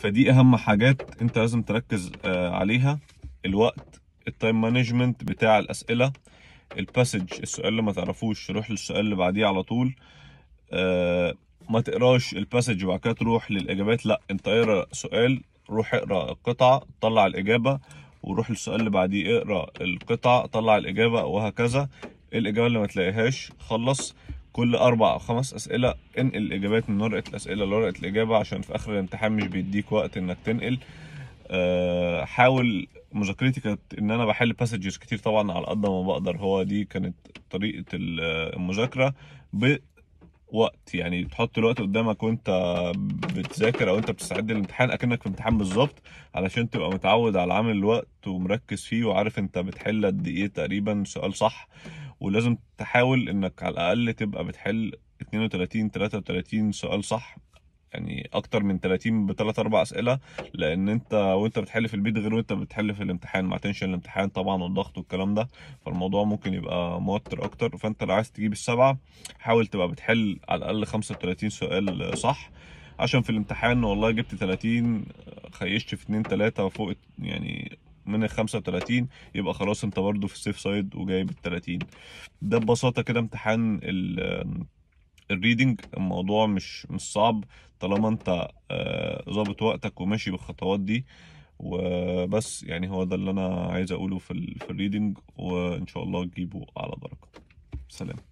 فدي اهم حاجات انت لازم تركز آه، عليها الوقت التايم مانجمنت بتاع الاسئله الباسج السؤال اللي ما تعرفوش روح للسؤال اللي بعديه على طول آه، ما تقراش الباسج وبعد كده تروح للاجابات لا انت اقرا سؤال روح اقرا القطعه طلع الاجابه وروح للسؤال اللي بعديه اقرا القطعه طلع الاجابه وهكذا الاجابه اللي ما تلاقيهاش خلص كل اربع او خمس اسئله انقل الاجابات من ورقه الاسئله لورقه الاجابه عشان في اخر الامتحان مش بيديك وقت انك تنقل أه حاول مذاكرتي كانت ان انا بحل باسجز كتير طبعا على قد ما بقدر هو دي كانت طريقه المذاكره بوقت يعني تحط الوقت قدامك وانت بتذاكر او انت بتستعد للامتحان اكنك في امتحان بالظبط علشان تبقى متعود على عامل الوقت ومركز فيه وعارف انت بتحل قد ايه تقريبا سؤال صح ولازم تحاول انك على الاقل تبقى بتحل 32 33 سؤال صح يعني اكتر من 30 بثلاث اربع اسئله لان انت وانت بتحل في البيت غير وانت بتحل في الامتحان مع تنشن الامتحان طبعا والضغط والكلام ده فالموضوع ممكن يبقى موتر اكتر فانت لو عايز تجيب السبعه حاول تبقى بتحل على الاقل 35 سؤال صح عشان في الامتحان والله جبت 30 خيشت في 2 3 فوق يعني من ال 35 يبقى خلاص انت برضه في السيف سايد وجايب ال 30 ده ببساطه كده امتحان ال الريدنج الموضوع مش مش صعب طالما انت آه، ظابط وقتك وماشي بالخطوات دي وبس يعني هو ده اللي انا عايز اقوله في, ال الريدنج وان شاء الله تجيبه على درجه سلام